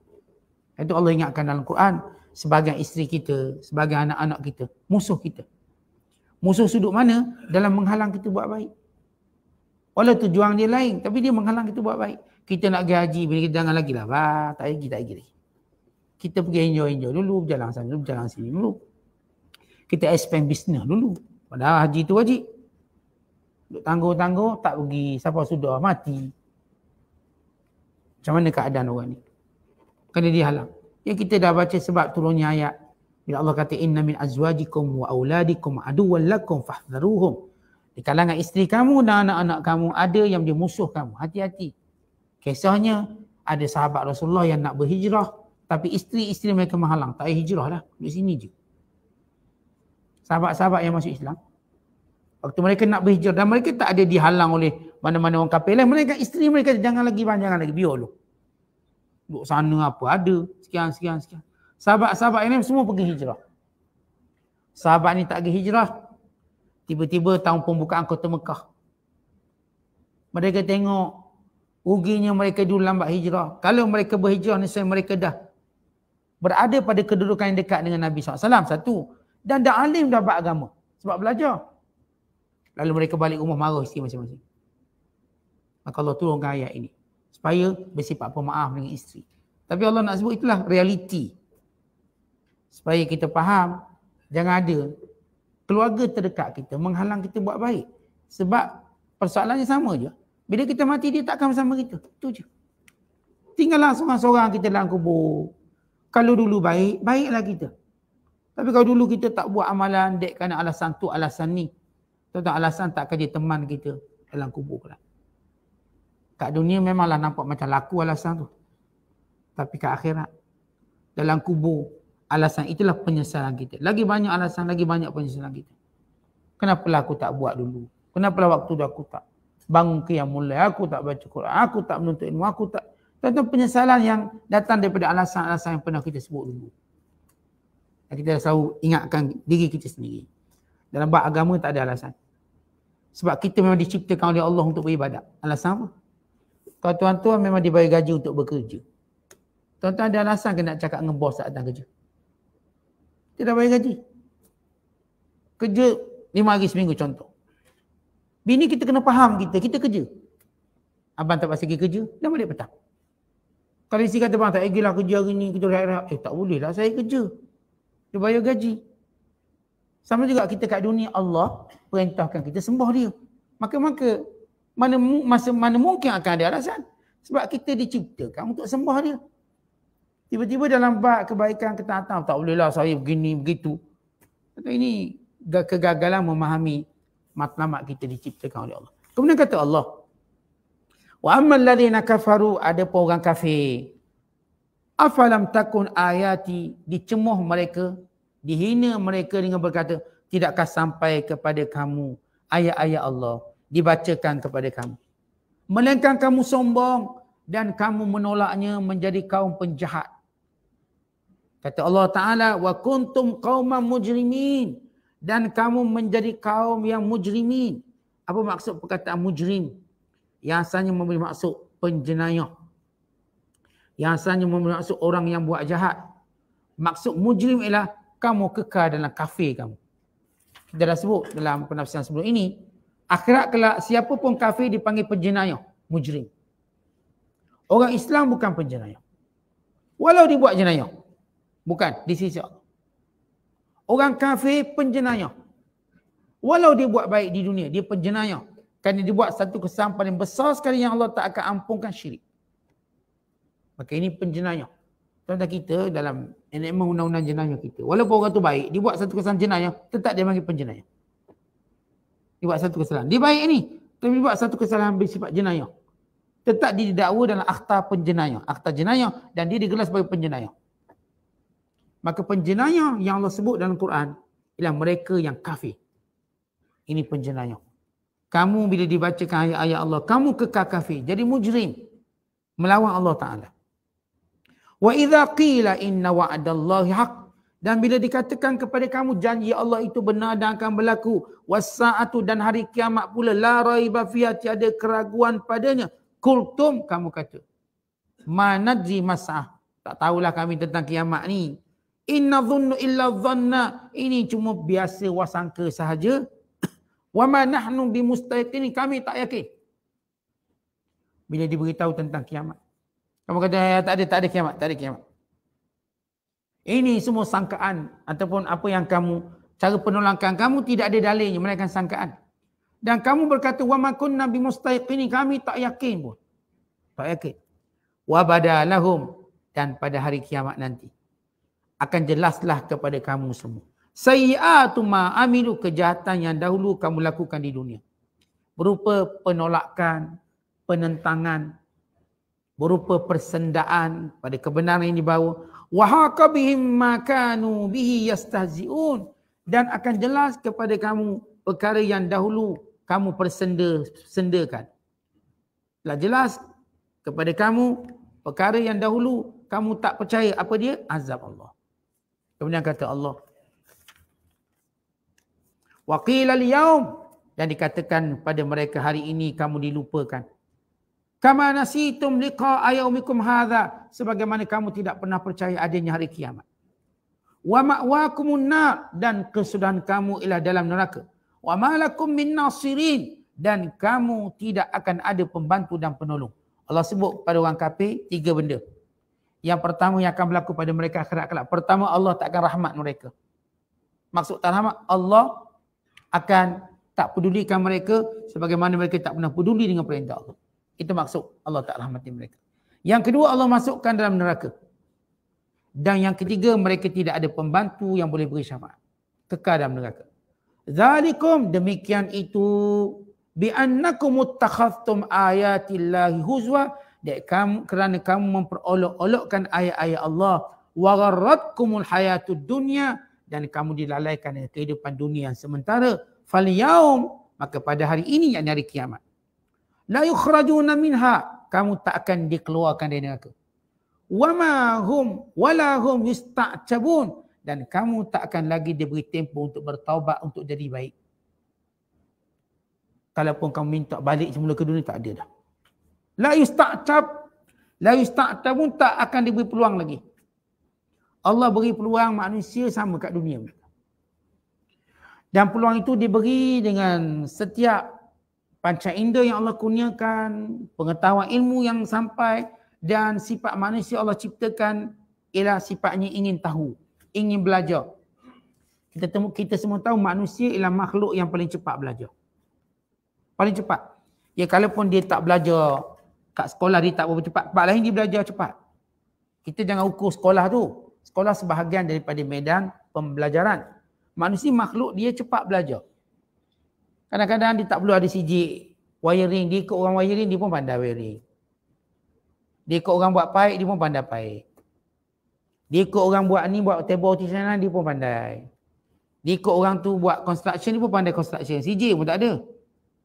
Itu Allah ingatkan dalam Quran sebagai isteri kita, sebagai anak-anak kita, musuh kita. Musuh sudut mana? Dalam menghalang kita buat baik. Walau tujuan dia lain, tapi dia menghalang kita buat baik. Kita nak pergi haji, bila kita jangan lagi lah. Bah, tak pergi, tak pergi Kita pergi enjoy-enjoy dulu, berjalan sana dulu, berjalan sini dulu. Kita expand bisnes dulu. Padahal haji tu wajib. Duduk tangguh-tangguh, tak pergi. Siapa sudah mati. Macam mana keadaan orang ni? kerana halang Yang kita dah baca sebab turunnya ayat. Bila Allah kata inna min azwajikum wa auladikum aduwwal lakum fahdharuhum. Di kalangan isteri kamu dan anak-anak kamu ada yang dia musuh kamu. Hati-hati. Kisahnya ada sahabat Rasulullah yang nak berhijrah tapi isteri-isteri mereka menghalang. Tak payah hijrah lah. Di sini je. Sahabat-sahabat yang masuk Islam. Waktu mereka nak berhijrah dan mereka tak ada dihalang oleh mana-mana orang kapil lah. Mereka isteri mereka jangan lagi banyak, jangan lagi. Biar dulu. Duk sana apa ada. Sekian, sekian, sekian. Sahabat-sahabat ini semua pergi hijrah. Sahabat ni tak pergi hijrah. Tiba-tiba tahun pembukaan kota Mekah. Mereka tengok ruginya mereka dulu lambat hijrah. Kalau mereka berhijrah ni saya mereka dah berada pada kedudukan yang dekat dengan Nabi SAW. Satu. Dan dah alim dah buat agama. Sebab belajar. Lalu mereka balik rumah marah isteri masing-masing. Maka Allah turunkan ayat ini supaya bersifat pemaaf dengan isteri. Tapi Allah nak sebut itulah realiti. Supaya kita faham, jangan ada keluarga terdekat kita menghalang kita buat baik. Sebab persoalannya sama je. Bila kita mati, dia takkan bersama kita. Itu je. Tinggallah seorang-seorang kita dalam kubur. Kalau dulu baik, baiklah kita. Tapi kalau dulu kita tak buat amalan, dek kerana alasan tu, alasan ni. Tentang alasan tak kerja teman kita dalam kubur kelak. Kat dunia memanglah nampak macam laku alasan tu. Tapi kat akhirat, dalam kubur, alasan itulah penyesalan kita. Lagi banyak alasan, lagi banyak penyesalan kita. Kenapa aku tak buat dulu? Kenapa Kenapalah waktu tu aku tak bangun ke yang mulai? Aku tak baca Quran, aku tak menuntut ilmu, aku tak... Tentu penyesalan yang datang daripada alasan-alasan yang pernah kita sebut dulu. Dan kita selalu ingatkan diri kita sendiri. Dalam bab tak ada alasan. Sebab kita memang diciptakan oleh Allah untuk beribadat. Alasan apa? Kalau tuan-tuan memang dibayar gaji untuk bekerja. Tuan-tuan ada alasan ke nak cakap dengan bos saat datang kerja? Dia bayar gaji. Kerja lima hari seminggu contoh. Bini kita kena faham kita, kita kerja. Abang tak pasti pergi kerja, dia balik petang. Kalau isteri kata, bang tak pergi lah kerja hari ni, kerja rehat-rehat. Eh tak boleh lah saya kerja. Dia bayar gaji. Sama juga kita kat dunia, Allah perintahkan kita sembah dia. Maka-maka mana masa mana mungkin akan ada alasan sebab kita diciptakan untuk sembah dia tiba-tiba dalam bab kebaikan kita tahu tak bolehlah saya begini begitu kata ini kegagalan memahami matlamat kita diciptakan oleh Allah kemudian kata Allah wa ammal ladzina kafaru ada pun orang kafir afalam takun ayati dicemuh mereka dihina mereka dengan berkata tidakkah sampai kepada kamu ayat-ayat Allah dibacakan kepada kamu. Melainkan kamu sombong dan kamu menolaknya menjadi kaum penjahat. Kata Allah Ta'ala, wa kuntum qawman mujrimin. Dan kamu menjadi kaum yang mujrimin. Apa maksud perkataan mujrim? Yang asalnya memberi maksud penjenayah. Yang asalnya memberi maksud orang yang buat jahat. Maksud mujrim ialah kamu kekal dalam kafir kamu. Kita dah sebut dalam penafsiran sebelum ini. Akhirat kelak siapa pun kafir dipanggil penjenayah, mujrim. Orang Islam bukan penjenayah. Walau dibuat jenayah. Bukan, di sisi Allah. Orang kafir penjenayah. Walau dia buat baik di dunia, dia penjenayah. Kerana dia buat satu kesan paling besar sekali yang Allah tak akan ampunkan syirik. Maka ini penjenayah. Tuan-tuan kita dalam enakmen undang-undang jenayah kita. Walaupun orang tu baik, dia buat satu kesan jenayah, tetap dia panggil penjenayah dia buat satu kesalahan. Dia baik ni. Tapi buat satu kesalahan bersifat jenayah. Tetap dia didakwa dalam akta penjenayah. Akta jenayah dan dia digelar sebagai penjenayah. Maka penjenayah yang Allah sebut dalam Quran ialah mereka yang kafir. Ini penjenayah. Kamu bila dibacakan ayat-ayat Allah, kamu kekal kafir. Jadi mujrim. Melawan Allah Ta'ala. Wa idha qila inna wa'adallahi haqq. Dan bila dikatakan kepada kamu janji Allah itu benar dan akan berlaku. Wasa'atu dan hari kiamat pula. La raiba fiyah tiada keraguan padanya. Kultum kamu kata. Manadri mas'ah. Tak tahulah kami tentang kiamat ni. Inna dhunnu illa dhanna. Ini cuma biasa wasangka sahaja. Wa ma nahnu ini kami tak yakin. Bila diberitahu tentang kiamat. Kamu kata eh, tak ada tak ada kiamat, tak ada kiamat. Ini semua sangkaan ataupun apa yang kamu cara penolakan kamu tidak ada dalilnya melainkan sangkaan. Dan kamu berkata wa makun nabi mustaqin kami tak yakin pun. Tak yakin. Wa badalahum dan pada hari kiamat nanti akan jelaslah kepada kamu semua. Sayyiatu ma amilu kejahatan yang dahulu kamu lakukan di dunia. Berupa penolakan, penentangan, berupa persendaan pada kebenaran yang dibawa wahaqa bihim ma kanu bihi yastahziun dan akan jelas kepada kamu perkara yang dahulu kamu persenda sendakan telah jelas kepada kamu perkara yang dahulu kamu tak percaya apa dia azab Allah kemudian kata Allah waqil al yaum dan dikatakan pada mereka hari ini kamu dilupakan Kama nasitum liqa ayyumikum hadza sebagaimana kamu tidak pernah percaya adanya hari kiamat. Wa ma'wakumun nar dan kesudahan kamu ialah dalam neraka. Wa malakum min nasirin dan kamu tidak akan ada pembantu dan penolong. Allah sebut pada orang kafir tiga benda. Yang pertama yang akan berlaku pada mereka akhirat kelak. Pertama Allah tak akan rahmat mereka. Maksud tak rahmat Allah akan tak pedulikan mereka sebagaimana mereka tak pernah peduli dengan perintah Allah. Itu maksud Allah tak rahmati mereka. Yang kedua Allah masukkan dalam neraka. Dan yang ketiga mereka tidak ada pembantu yang boleh beri syafaat. Kekal dalam neraka. Zalikum demikian itu bi annakum uttakhadhtum ayatillahi huzwa dan kamu kerana kamu memperolok-olokkan ayat-ayat Allah wagharratkumul hayatud dunya dan kamu dilalaikan dengan kehidupan dunia sementara falyaum maka pada hari ini yang hari kiamat la yukhrajuna minha kamu tak akan dikeluarkan dari neraka wama hum wala hum yusta'tabun dan kamu tak akan lagi diberi tempoh untuk bertaubat untuk jadi baik kalaupun kamu minta balik semula ke dunia tak ada dah la yusta'tab la yusta'tabun tak akan diberi peluang lagi Allah beri peluang manusia sama kat dunia dan peluang itu diberi dengan setiap panca indera yang Allah kurniakan, pengetahuan ilmu yang sampai dan sifat manusia Allah ciptakan ialah sifatnya ingin tahu, ingin belajar. Kita temu kita semua tahu manusia ialah makhluk yang paling cepat belajar. Paling cepat. Ya kalau pun dia tak belajar kat sekolah dia tak berapa cepat, tempat lain dia belajar cepat. Kita jangan ukur sekolah tu. Sekolah sebahagian daripada medan pembelajaran. Manusia makhluk dia cepat belajar. Kadang-kadang dia tak perlu ada CJ wiring. Dia ikut orang wiring, dia pun pandai wiring. Dia ikut orang buat paik, dia pun pandai paik. Dia ikut orang buat ni, buat table sana dia pun pandai. Dia ikut orang tu buat construction, dia pun pandai construction. CJ pun tak ada.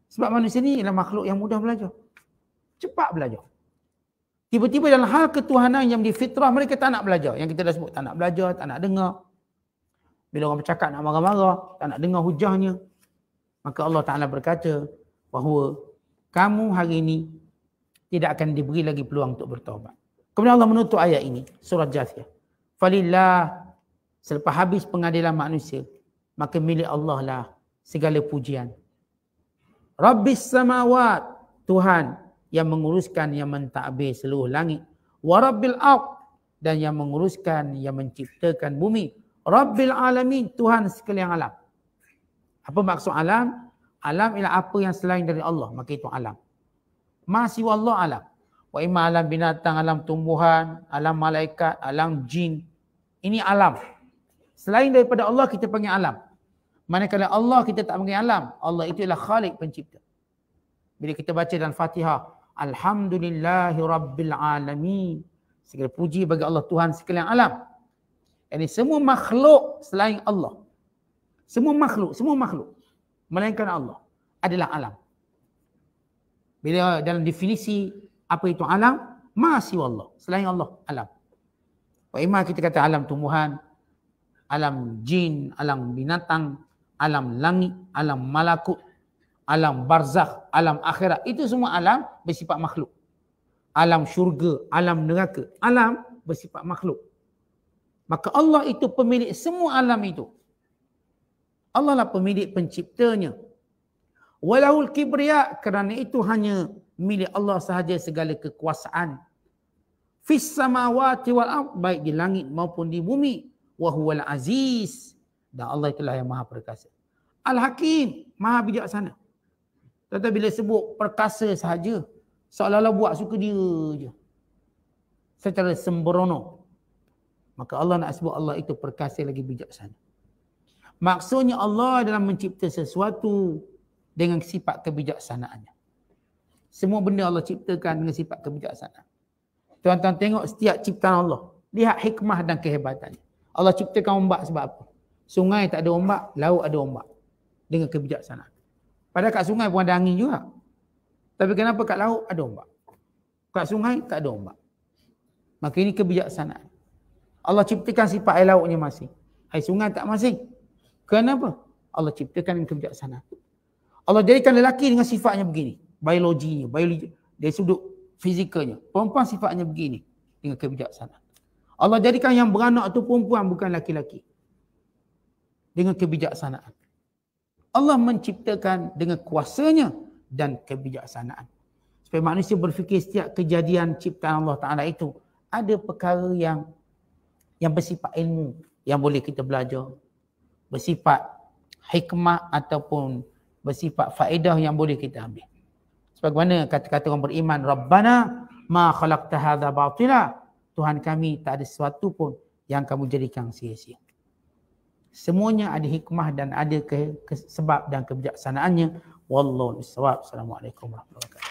Sebab manusia ni adalah makhluk yang mudah belajar. Cepat belajar. Tiba-tiba dalam hal ketuhanan yang di fitrah, mereka tak nak belajar. Yang kita dah sebut, tak nak belajar, tak nak dengar. Bila orang bercakap nak marah-marah, tak nak dengar hujahnya, Maka Allah Ta'ala berkata bahawa kamu hari ini tidak akan diberi lagi peluang untuk bertawabat. Kemudian Allah menutup ayat ini, surat Jathiyah. Falillah, selepas habis pengadilan manusia, maka milik Allah lah segala pujian. Rabbis samawat, Tuhan yang menguruskan, yang mentakbir seluruh langit. Warabbil aq, dan yang menguruskan, yang menciptakan bumi. Rabbil alamin, Tuhan sekalian alam. Apa maksud alam? Alam ialah apa yang selain dari Allah. Maka itu alam. Masih Allah alam. Wa imma alam binatang, alam tumbuhan, alam malaikat, alam jin. Ini alam. Selain daripada Allah kita panggil alam. Manakala Allah kita tak panggil alam. Allah itu ialah khalik pencipta. Bila kita baca dalam fatihah. Alhamdulillahi rabbil alamin. Segala puji bagi Allah Tuhan sekalian alam. Ini semua makhluk selain Allah. Semua makhluk, semua makhluk. Melainkan Allah adalah alam. Bila dalam definisi apa itu alam, masih Allah. Selain Allah, alam. Wa kita kata alam tumbuhan, alam jin, alam binatang, alam langit, alam malakut, alam barzakh, alam akhirat. Itu semua alam bersifat makhluk. Alam syurga, alam neraka. Alam bersifat makhluk. Maka Allah itu pemilik semua alam itu. Allah lah pemilik penciptanya. Walahul kibriya kerana itu hanya milik Allah sahaja segala kekuasaan. Fis samawati wal ard baik di langit maupun di bumi wa aziz dan Allah itulah yang maha perkasa. Al hakim maha bijaksana. Tetapi bila sebut perkasa sahaja seolah-olah buat suka dia je. Secara sembrono. Maka Allah nak sebut Allah itu perkasa lagi bijaksana. Maksudnya Allah dalam mencipta sesuatu dengan sifat kebijaksanaannya. Semua benda Allah ciptakan dengan sifat kebijaksanaan. Tuan-tuan tengok setiap ciptaan Allah. Lihat hikmah dan kehebatannya. Allah ciptakan ombak sebab apa? Sungai tak ada ombak, laut ada ombak. Dengan kebijaksanaan. Padahal kat sungai pun ada angin juga. Tapi kenapa kat laut ada ombak? Kat sungai tak ada ombak. Maka ini kebijaksanaan. Allah ciptakan sifat air lautnya masing. Air sungai tak masing. Kenapa? Allah ciptakan dengan kebijaksanaan. Allah jadikan lelaki dengan sifatnya begini. Biologinya, biologi, dari sudut fizikalnya. Perempuan sifatnya begini dengan kebijaksanaan. Allah jadikan yang beranak itu perempuan bukan lelaki laki Dengan kebijaksanaan. Allah menciptakan dengan kuasanya dan kebijaksanaan. Supaya manusia berfikir setiap kejadian ciptaan Allah Ta'ala itu ada perkara yang yang bersifat ilmu yang boleh kita belajar, bersifat hikmah ataupun bersifat faedah yang boleh kita ambil. Sebagaimana kata-kata orang beriman, Rabbana ma khalaqta hadha batila. Tuhan kami tak ada sesuatu pun yang kamu jadikan sia-sia. Semuanya ada hikmah dan ada ke, ke sebab dan kebijaksanaannya. Wallahu a'lam. Assalamualaikum warahmatullahi wabarakatuh.